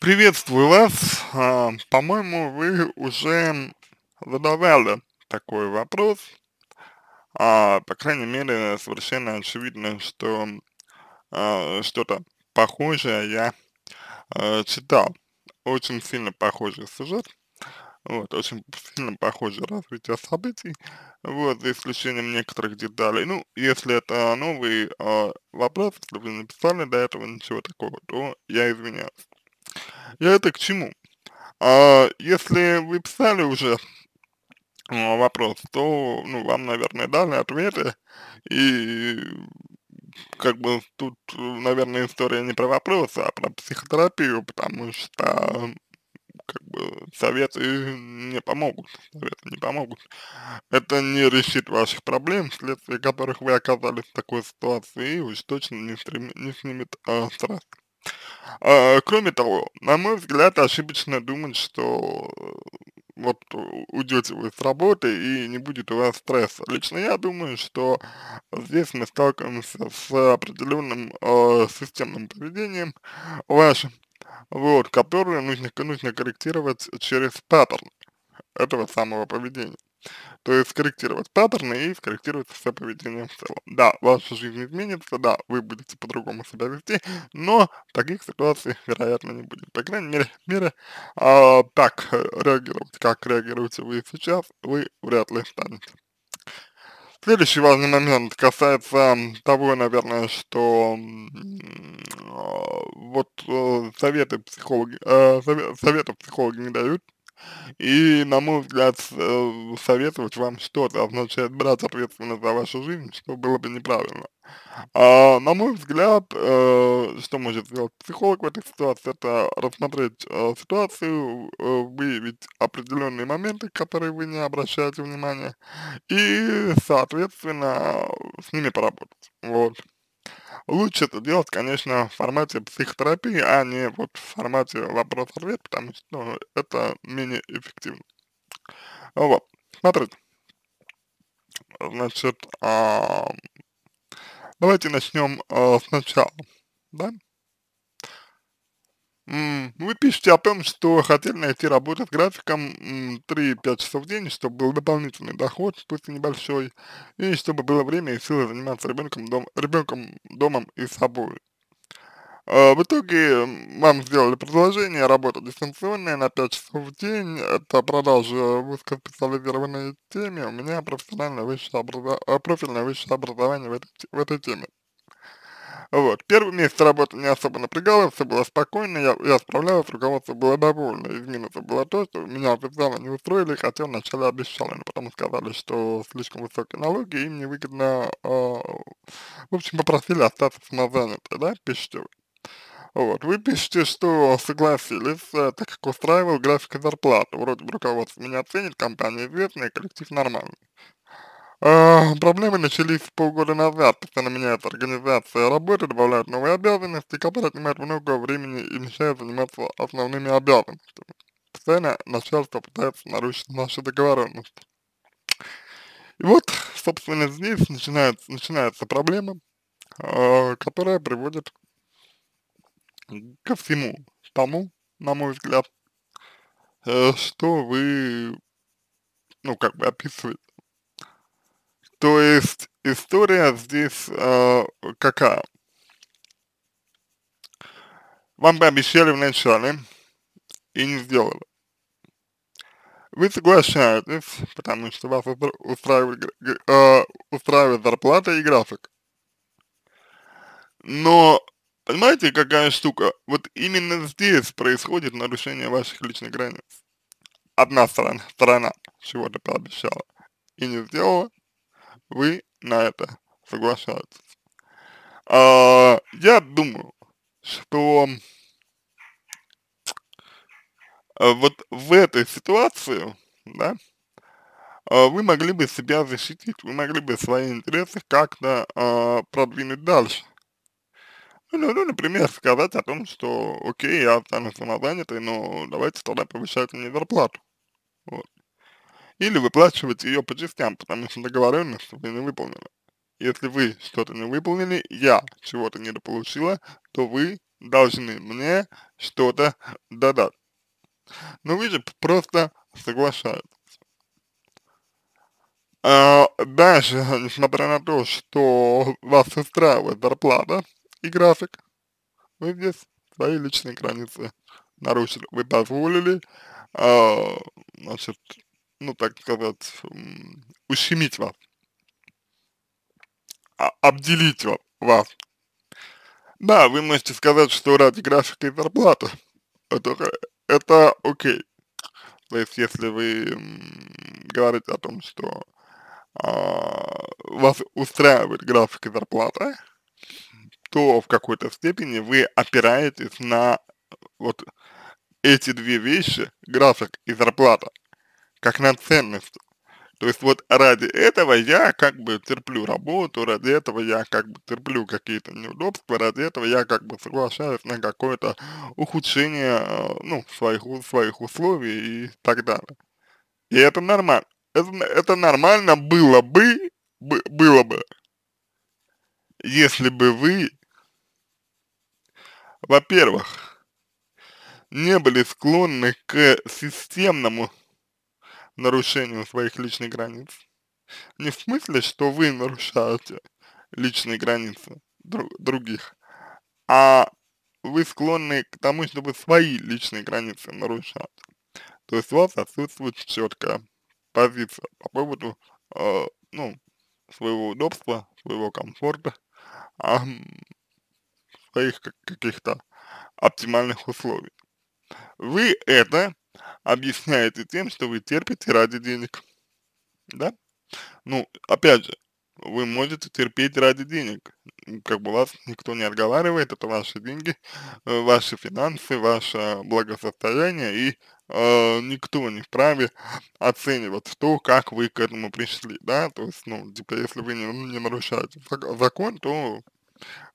Приветствую вас. А, по-моему, вы уже задавали такой вопрос. А, по крайней мере, совершенно очевидно, что а, что-то похожее я читал. Очень сильно похожий сюжет. Вот, очень сильно похоже развитие событий, вот, за исключением некоторых деталей. Ну, если это новый э, вопрос, если вы не написали до этого ничего такого, то я извиняюсь. Я это к чему? А, если вы писали уже а, вопрос, то ну, вам, наверное, дали ответы, и как бы тут, наверное, история не про вопросы, а про психотерапию, потому что как бы советы не помогут, советы не помогут. Это не решит ваших проблем, вследствие которых вы оказались в такой ситуации, и уж точно не, стрим, не снимет э, а, а, кроме того, на мой взгляд, ошибочно думать, что э, вот уйдете вы с работы и не будет у вас стресса. Лично я думаю, что здесь мы сталкиваемся с определенным э, системным поведением вашим, вот, которое нужно, нужно корректировать через паттерн этого самого поведения. То есть скорректировать паттерны и скорректировать все поведение в целом. Да, ваша жизнь изменится, да, вы будете по-другому себя вести, но таких ситуаций, вероятно, не будет. По крайней мере, мере а, так э, реагировать, как реагируете вы сейчас, вы вряд ли станете. Следующий важный момент касается того, наверное, что э, вот э, советы психологи, э, советы психологи не дают, и, на мой взгляд, э, советовать вам что-то а означает брать ответственность за вашу жизнь, что было бы неправильно. А, на мой взгляд, э, что может сделать психолог в этой ситуации, это рассмотреть э, ситуацию, выявить определенные моменты, которые вы не обращаете внимания, и, соответственно, с ними поработать. Вот. Лучше это делать, конечно, в формате психотерапии, а не вот в формате вопрос-ответ, потому что ну, это менее эффективно. Вот, смотрите. Значит, а, давайте начнем а, сначала, да? Вы пишете о том, что хотели найти работу с графиком 3-5 часов в день, чтобы был дополнительный доход, пусть и небольшой, и чтобы было время и силы заниматься ребенком, дом, ребенком домом и собой. А, в итоге вам сделали предложение, работа дистанционная на 5 часов в день, это продажа в узкоспециализированной теме, у меня профессиональное высшее образование, профильное высшее образование в этой, в этой теме. Вот, первый месяц работы не особо напрягало, все было спокойно, я, я справлялась, руководство было довольно. Из минусов было то, что меня официально не устроили, хотя вначале обещали, но потом сказали, что слишком высокие налоги, им невыгодно, э, а, в общем, попросили остаться самозанятой, да, пишите вот, вы пишете, что согласились, э, так как устраивал график зарплаты. Вроде бы руководство меня ценит, компания известная, коллектив нормальный. Э, проблемы начались полгода назад, постоянно меняет организация работы, добавляют новые обязанности, которые отнимают много времени и мешают заниматься основными обязанностями. Постоянно начальство пытается нарушить наши договоренности. И вот, собственно, здесь начинает, начинается проблема, э, которая приводит ко всему тому, на мой взгляд, э, что вы, ну, как бы описываете. То есть история здесь э, какая? Вам бы обещали вначале и не сделали. Вы соглашаетесь, потому что вас устраивает, э, устраивает зарплата и график. Но понимаете, какая штука? Вот именно здесь происходит нарушение ваших личных границ. Одна сторона, сторона чего-то пообещала и не сделала, вы на это соглашаетесь? А, я думаю, что а, вот в этой ситуации, да, а, вы могли бы себя защитить, вы могли бы свои интересы как-то э, продвинуть дальше. Ну, ну, например, сказать о том, что окей, я останусь самозанятой, но давайте тогда повышать мне зарплату. Вот или выплачивать ее по частям, потому что договоренность вы не выполнили. Если вы что-то не выполнили, я чего-то недополучила, то вы должны мне что-то додать. Но вы же просто соглашаетесь. А, даже несмотря на то, что вас устраивает зарплата и график, вы здесь свои личные границы нарушили. Вы позволили, а, значит, ну так сказать, ущемить вас, а, обделить вас. Да, вы можете сказать, что ради графика и зарплаты. Это, это окей. То есть, если вы говорите о том, что а, вас устраивает график и зарплата, то в какой-то степени вы опираетесь на вот эти две вещи, график и зарплата, как на ценность. То есть вот ради этого я как бы терплю работу, ради этого я как бы терплю какие-то неудобства, ради этого я как бы соглашаюсь на какое-то ухудшение, э, ну, своих, своих условий и так далее. И это нормально. Это, это нормально было бы, бы, было бы, если бы вы, во-первых, не были склонны к системному нарушению своих личных границ. Не в смысле, что вы нарушаете личные границы друг, других, а вы склонны к тому, чтобы свои личные границы нарушать. То есть у вас отсутствует четкая позиция по поводу, э, ну, своего удобства, своего комфорта, а, своих каких-то оптимальных условий. Вы это объясняете тем, что вы терпите ради денег. Да? Ну, опять же, вы можете терпеть ради денег. Как бы вас никто не отговаривает, это ваши деньги, э, ваши финансы, ваше благосостояние, и э, никто не вправе оценивать то, как вы к этому пришли, да, то есть, ну, типа, если вы не, не нарушаете закон, то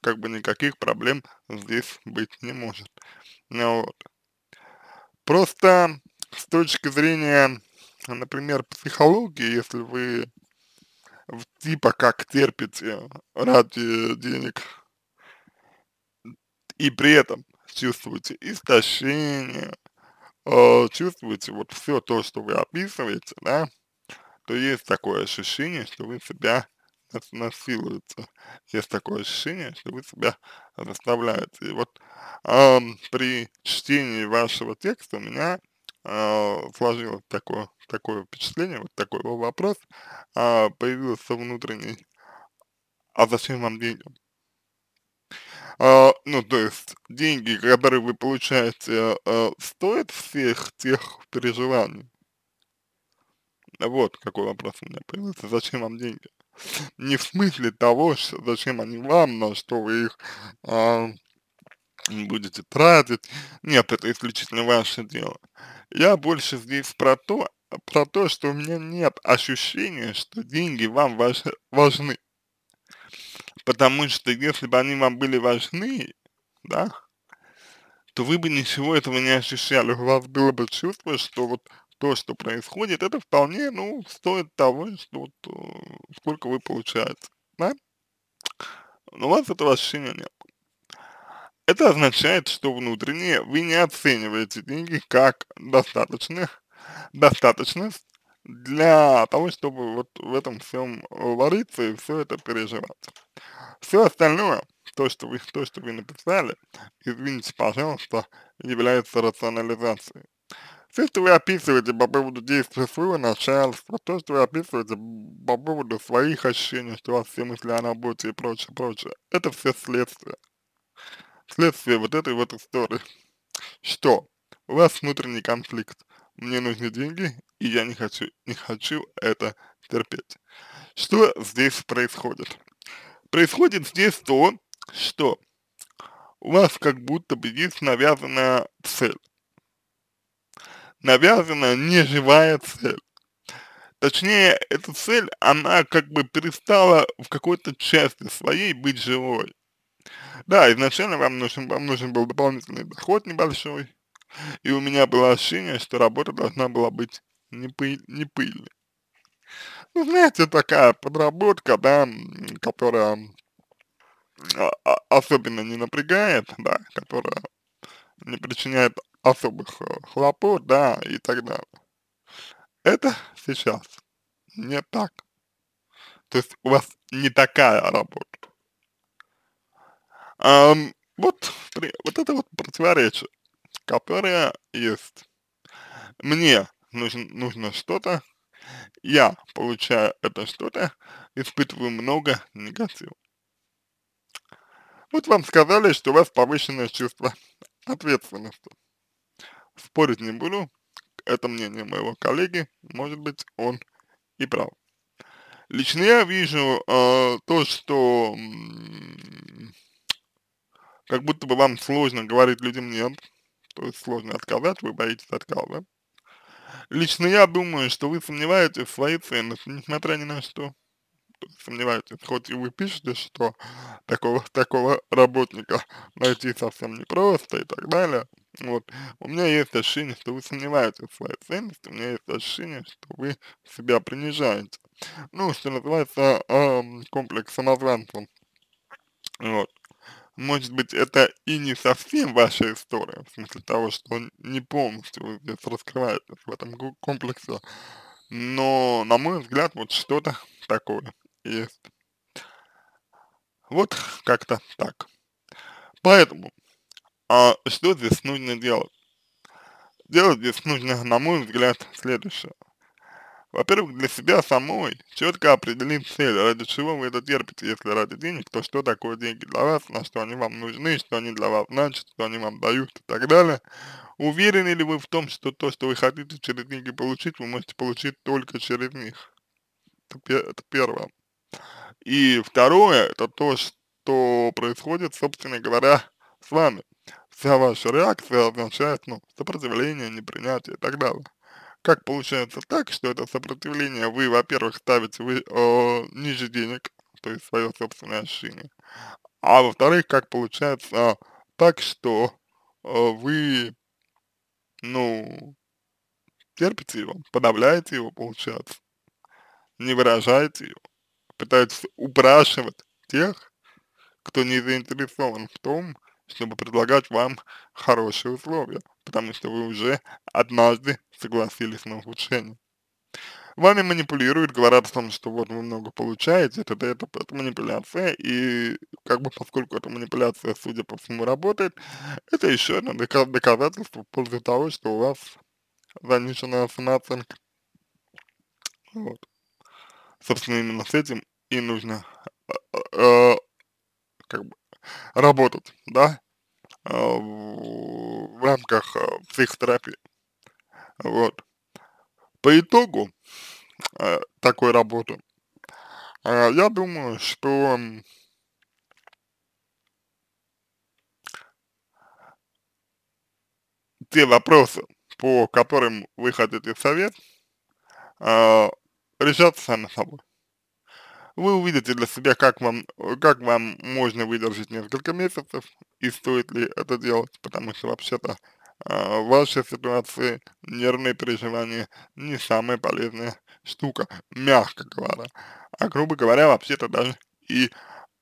как бы никаких проблем здесь быть не может. Ну, вот. Просто с точки зрения, например, психологии, если вы типа как терпите ради денег и при этом чувствуете истощение, э, чувствуете вот все то, что вы описываете, да, то есть такое ощущение, что вы себя насилуются. Есть такое ощущение, что вы себя заставляете. И вот э, при чтении вашего текста у меня э, сложилось такое, такое впечатление, вот такой был вопрос, э, появился внутренний, а зачем вам деньги? Uh, ну, то есть деньги, которые вы получаете, uh, стоят всех тех переживаний? Вот какой вопрос у меня появился. Зачем вам деньги? Не в смысле того, что, зачем они вам, на что вы их а, будете тратить. Нет, это исключительно ваше дело. Я больше здесь про то, про то, что у меня нет ощущения, что деньги вам ваши, важны. Потому что если бы они вам были важны, да, то вы бы ничего этого не ощущали. У вас было бы чувство, что вот то, что происходит, это вполне, ну, стоит того, что вот, э, сколько вы получаете, да? Но у вас этого ощущения нет. Это означает, что внутренне вы не оцениваете деньги как достаточно, достаточность для того, чтобы вот в этом всем вариться и все это переживать. Все остальное, то, что вы, то, что вы написали, извините, пожалуйста, является рационализацией. Все, что вы описываете по поводу действия своего начальства, то, что вы описываете по поводу своих ощущений, что у вас все мысли о работе и прочее, прочее, это все следствие. Следствие вот этой вот истории. Что? У вас внутренний конфликт. Мне нужны деньги, и я не хочу, не хочу это терпеть. Что здесь происходит? Происходит здесь то, что у вас как будто бы есть навязанная цель навязана неживая цель. Точнее, эта цель, она как бы перестала в какой-то части своей быть живой. Да, изначально вам нужен, вам нужен был дополнительный доход небольшой, и у меня было ощущение, что работа должна была быть не, пыль, не пыльной. Ну, знаете, такая подработка, да, которая а, а, особенно не напрягает, да, которая не причиняет особых э, хлопот, да, и так далее. Это сейчас не так. То есть у вас не такая работа. Um, вот, вот это вот противоречие, которое есть. Мне нужен, нужно что-то, я получаю это что-то, испытываю много негатива. Вот вам сказали, что у вас повышенное чувство ответственности спорить не буду, это мнение моего коллеги, может быть, он и прав. Лично я вижу э, то, что как будто бы вам сложно говорить людям нет, то есть сложно отказать, вы боитесь отказа. Лично я думаю, что вы сомневаетесь в своей ценности, несмотря ни на что. Сомневаетесь, хоть и вы пишете, что такого, такого работника найти совсем непросто и так далее, вот. У меня есть ощущение, что вы сомневаетесь в своей ценности, у меня есть ощущение, что вы себя принижаете. Ну, что называется, эм, комплекс самозванца. Вот. Может быть, это и не совсем ваша история, в смысле того, что не полностью вы здесь раскрываетесь в этом комплексе, но, на мой взгляд, вот что-то такое есть. Вот как-то так. Поэтому а что здесь нужно делать? Делать здесь нужно, на мой взгляд, следующее. Во-первых, для себя самой четко определить цель, ради чего вы это терпите. Если ради денег, то что такое деньги для вас, на что они вам нужны, что они для вас значат, что они вам дают и так далее. Уверены ли вы в том, что то, что вы хотите через деньги получить, вы можете получить только через них? Это, это первое. И второе, это то, что происходит, собственно говоря, с вами вся ваша реакция означает, ну, сопротивление, непринятие и так далее. Как получается так, что это сопротивление вы, во-первых, ставите вы, э, ниже денег, то есть свое собственное ощущение, а во-вторых, как получается так, что э, вы, ну, терпите его, подавляете его, получается, не выражаете его, пытаетесь упрашивать тех, кто не заинтересован в том, чтобы предлагать вам хорошие условия, потому что вы уже однажды согласились на улучшение. Вами манипулируют, говорят о том, что вот вы много получаете, это, это, это, это манипуляция, и как бы поскольку эта манипуляция, судя по всему, работает, это еще одно доказательство в пользу того, что у вас заниженная самооценка. Вот. Собственно, именно с этим и нужно э, э, как бы работать, да, в рамках э, психотерапии. Вот. По итогу э, такой работы, э, я думаю, что те вопросы, по которым вы хотите совет, решатся сами собой вы увидите для себя, как вам, как вам можно выдержать несколько месяцев и стоит ли это делать, потому что вообще-то в а, вашей ситуации нервные переживания не самая полезная штука, мягко говоря. А грубо говоря, вообще-то даже и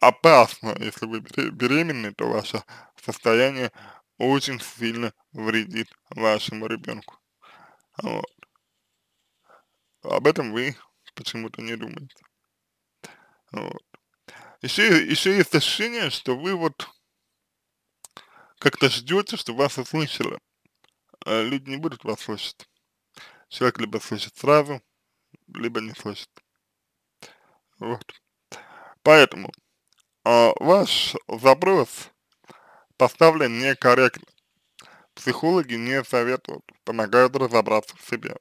опасно, если вы беременны, то ваше состояние очень сильно вредит вашему ребенку. Вот. Об этом вы почему-то не думаете. Вот. Еще, еще есть ощущение, что вы вот как-то ждете, что вас услышали. А люди не будут вас слышать. Человек либо слышит сразу, либо не слышит. Вот. Поэтому а, ваш запрос поставлен некорректно. Психологи не советуют, помогают разобраться в себе.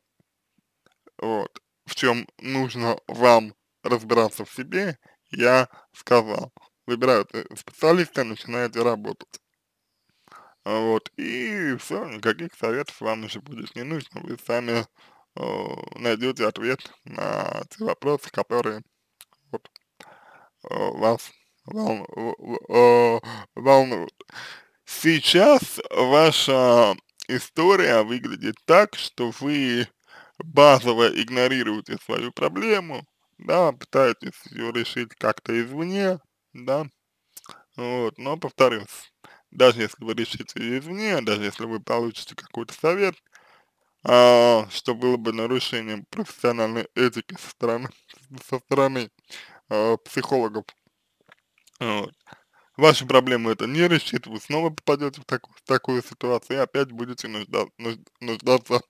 Вот. В чем нужно вам разбираться в себе, я сказал. Выбирают э, специалиста, начинаете работать. А вот, и все, никаких советов вам уже будет не нужно, вы сами найдете ответ на те вопросы, которые вот, вас волнуют. Сейчас ваша история выглядит так, что вы базово игнорируете свою проблему, да, пытаетесь ее решить как-то извне, да, вот, но повторюсь, даже если вы решите извне, даже если вы получите какой-то совет, а, что было бы нарушением профессиональной этики со стороны, со стороны а, психологов, вот, ваши проблемы это не решит, вы снова попадете в, так, в такую ситуацию и опять будете нужда, нуж, нуждаться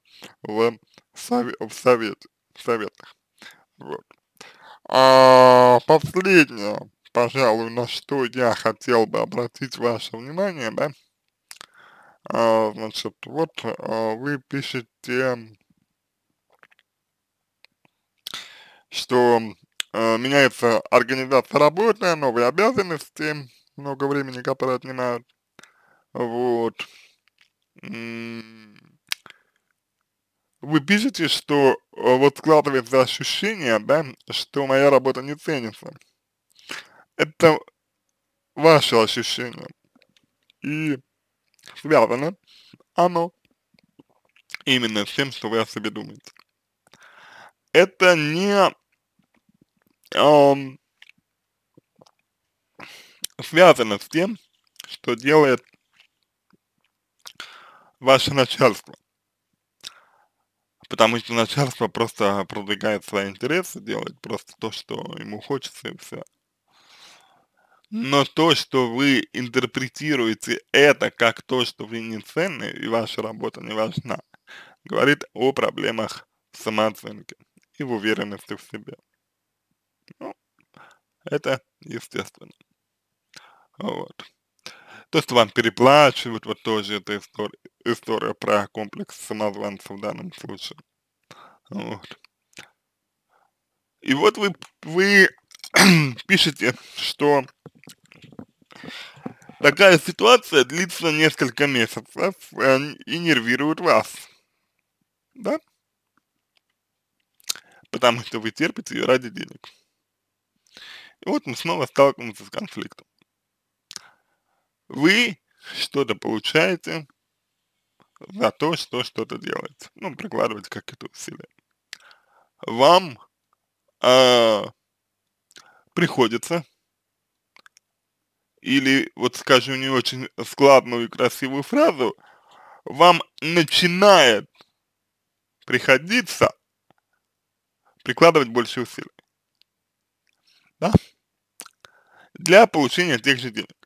в, сове, в, совет, в советах. Вот. А, последнее, пожалуй, на что я хотел бы обратить ваше внимание, да, а, значит, вот а, вы пишете, что а, меняется организация работы, новые обязанности, много времени, которые отнимают, вот, вы пишете, что э, вот складывается ощущение, да, что моя работа не ценится. Это ваше ощущение. И связано оно именно с тем, что вы о себе думаете. Это не эм, связано с тем, что делает ваше начальство потому что начальство просто продвигает свои интересы, делает просто то, что ему хочется и все. Но то, что вы интерпретируете это как то, что вы не ценны и ваша работа не важна, говорит о проблемах самооценки и в уверенности в себе. Ну, это естественно. Вот то, что вам переплачивают, вот тоже эта история, история про комплекс самозванца в данном случае. Вот. И вот вы, вы пишете, что такая ситуация длится несколько месяцев э, и нервирует вас. Да? Потому что вы терпите ее ради денег. И вот мы снова сталкиваемся с конфликтом вы что-то получаете за то, что что-то делаете. Ну, прикладываете какие-то усилия. Вам э, приходится, или вот скажу не очень складную и красивую фразу, вам начинает приходиться прикладывать больше усилий. Да? Для получения тех же денег.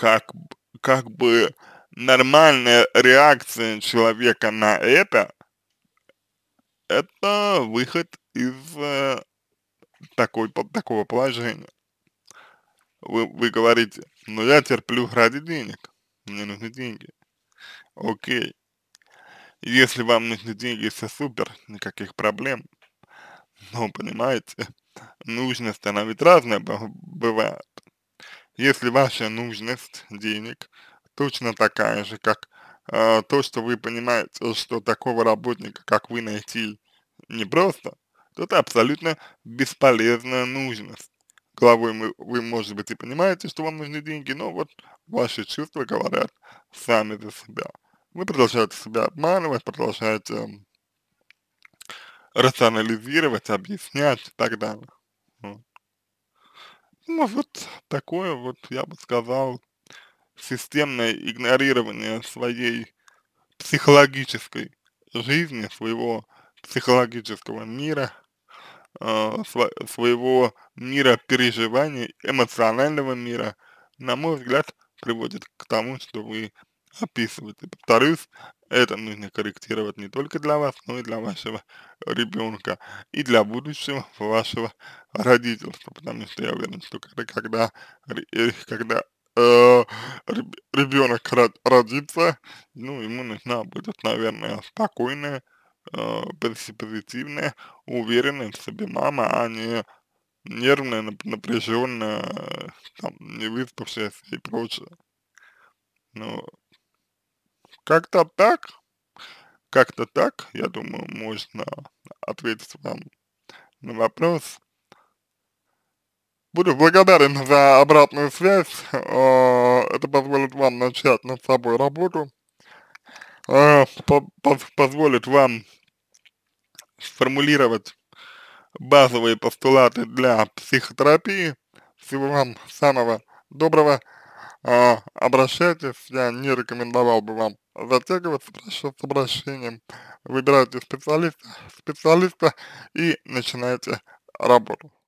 как, как бы нормальная реакция человека на это, это выход из э, такой, такого положения. Вы, вы говорите, но «Ну, я терплю ради денег, мне нужны деньги. Окей. Если вам нужны деньги, все супер, никаких проблем. Но, понимаете, нужно становить разное бывает если ваша нужность денег точно такая же, как э, то, что вы понимаете, что такого работника, как вы, найти непросто, то это абсолютно бесполезная нужность. Головой вы, вы, может быть, и понимаете, что вам нужны деньги, но вот ваши чувства говорят сами за себя. Вы продолжаете себя обманывать, продолжаете рационализировать, объяснять и так далее. Ну, вот такое вот, я бы сказал, системное игнорирование своей психологической жизни, своего психологического мира, э, своего мира переживаний, эмоционального мира, на мой взгляд, приводит к тому, что вы описывать. И, повторюсь, это нужно корректировать не только для вас, но и для вашего ребенка и для будущего вашего родительства, потому что я уверен, что когда, когда э, э ребенок родится, ну, ему нужна будет, наверное, спокойная, э, позитивная, уверенная в себе мама, а не нервная, напряженная, там, не выспавшаяся и прочее. Ну, как-то так, как-то так, я думаю, можно ответить вам на вопрос. Буду благодарен за обратную связь, э, это позволит вам начать над собой работу, э, позволит вам сформулировать базовые постулаты для психотерапии. Всего вам самого доброго. Э, обращайтесь, я не рекомендовал бы вам затягиваться, прошу с обращением, выбирайте специалиста, специалиста и начинайте работу.